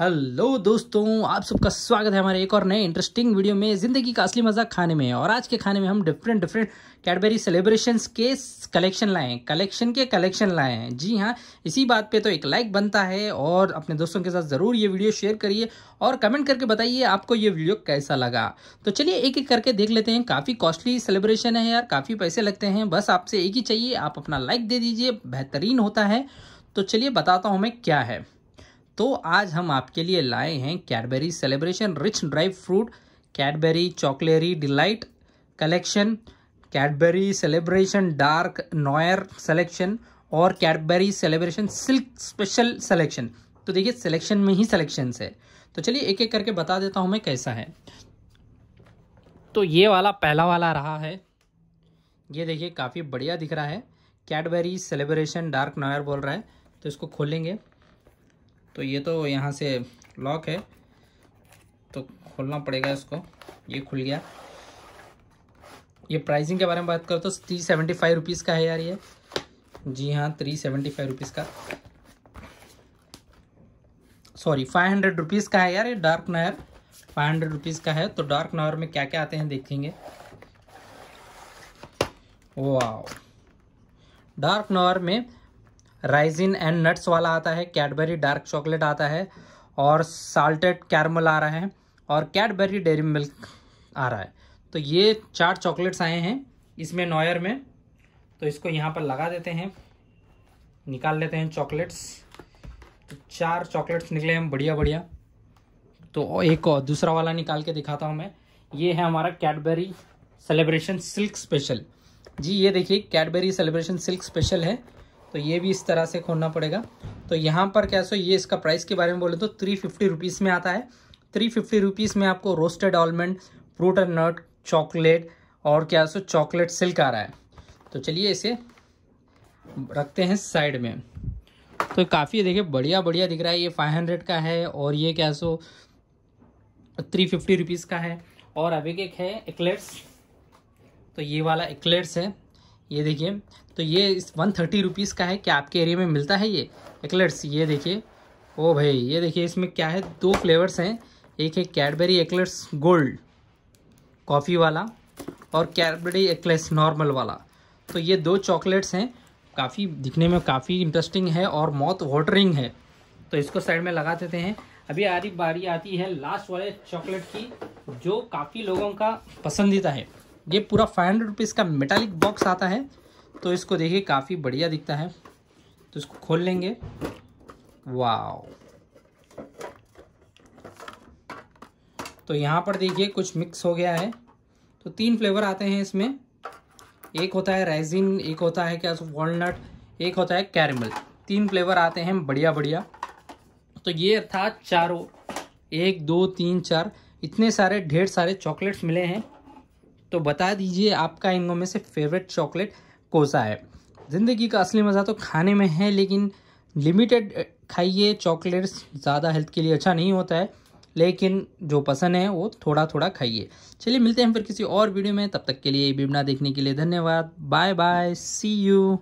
hello दोस्तों आप सबका स्वागत है हमारे एक और नए इंटरेस्टिंग वीडियो में ज़िंदगी का असली मज़ा खाने में और आज के खाने में हम डिफरेंट डिफरेंट कैडबेरी सेलिब्रेशंस के कलेक्शन लाए कलेक्शन के कलेक्शन लाए हैं जी हाँ इसी बात पे तो एक लाइक बनता है और अपने दोस्तों के साथ ज़रूर ये वीडियो शेयर करिए और कमेंट करके बताइए आपको ये वीडियो कैसा लगा तो चलिए एक एक करके देख लेते हैं काफ़ी कॉस्टली सेलिब्रेशन है यार काफ़ी पैसे लगते हैं बस आपसे एक ही चाहिए आप अपना लाइक दे दीजिए बेहतरीन होता है तो चलिए बताता हूँ मैं क्या है तो आज हम आपके लिए लाए हैं Cadbury celebration rich dry fruit Cadbury chocolatey delight collection Cadbury celebration dark noir selection और Cadbury celebration silk special selection तो देखिए सिलेक्शन में ही सेलेक्शन है तो चलिए एक एक करके बता देता हूँ मैं कैसा है तो ये वाला पहला वाला रहा है ये देखिए काफ़ी बढ़िया दिख रहा है कैडबेरी सेलिब्रेशन डार्क नॉयर बोल रहा है तो इसको खोलेंगे तो ये तो यहाँ से लॉक है तो खोलना पड़ेगा इसको ये खुल गया ये प्राइसिंग के बारे में बात करो तो थ्री सेवेंटी फाइव रुपीज़ का है यार ये जी हाँ थ्री सेवेंटी फाइव रुपीज़ का सॉरी फाइव हंड्रेड रुपीज़ का है यार ये dark noir five hundred rupees का है तो डार्क नायर में क्या क्या आते हैं देखेंगे वाह डार्क नावर में राइजिन एंड नट्स वाला आता है कैडबरी डार्क चॉकलेट आता है और साल्टेड कैरमल आ रहा है और कैडबरी डेरी मिल्क आ रहा है तो ये चार चॉकलेट्स आए हैं इसमें नॉयर में तो इसको यहाँ पर लगा देते हैं निकाल लेते हैं चॉकलेट्स तो चार चॉकलेट्स निकले हैं बढ़िया बढ़िया तो एक और दूसरा वाला निकाल के दिखाता हूँ मैं ये है हमारा कैडबरी सेलिब्रेशन सिल्क स्पेशल जी ये देखिए कैडबरी सेलिब्रेशन सिल्क स्पेशल है तो ये भी इस तरह से खोलना पड़ेगा तो यहाँ पर क्या सो ये इसका प्राइस के बारे में बोले तो थ्री फिफ्टी रुपीज़ में आता है थ्री फिफ्टी रुपीज़ में आपको roasted almond fruit and nut chocolate और क्या सो चॉकलेट सिल्क आ रहा है तो चलिए इसे रखते हैं साइड में तो काफ़ी देखिए बढ़िया बढ़िया दिख रहा है ये फाइव हंड्रेड का है और ये क्या सो थ्री फिफ्टी रुपीज़ का है और अभी एक है एक्लेट्स तो ये वाला एक्लेट्स है ये देखिए तो ये वन थर्टी रुपीज़ का है क्या आपके एरिया में मिलता है ये एक्लर्स ये देखिए ओ भाई ये देखिए इसमें क्या है दो फ्लेवर्स हैं एक है कैडबेरी एक्लर्स गोल्ड कॉफ़ी वाला और कैडबेरी एक्लर्स नॉर्मल वाला तो ये दो चॉकलेट्स हैं काफ़ी दिखने में काफ़ी इंटरेस्टिंग है और मौत वाटरिंग है तो इसको साइड में लगा देते हैं अभी आ बारी आती है लास्ट वाले चॉकलेट की जो काफ़ी लोगों का पसंदीदा है ये पूरा फाइव हंड्रेड रुपीज़ का मेटालिक बॉक्स आता है तो इसको देखिए काफ़ी बढ़िया दिखता है तो इसको खोल लेंगे वाओ तो यहाँ पर देखिए कुछ मिक्स हो गया है तो तीन फ्लेवर आते हैं इसमें एक होता है रेजिन एक होता है क्या वॉलनट एक होता है कैरमल तीन फ्लेवर आते हैं बढ़िया बढ़िया तो ये था चारों एक दो तीन चार इतने सारे ढेर सारे चॉकलेट्स मिले हैं तो बता दीजिए आपका इन में से फेवरेट चॉकलेट कौन सा है ज़िंदगी का असली मज़ा तो खाने में है लेकिन लिमिटेड खाइए चॉकलेट्स ज़्यादा हेल्थ के लिए अच्छा नहीं होता है लेकिन जो पसंद है वो थोड़ा थोड़ा खाइए चलिए मिलते हैं फिर किसी और वीडियो में तब तक के लिए वीडियो देखने के लिए धन्यवाद बाय बाय सी यू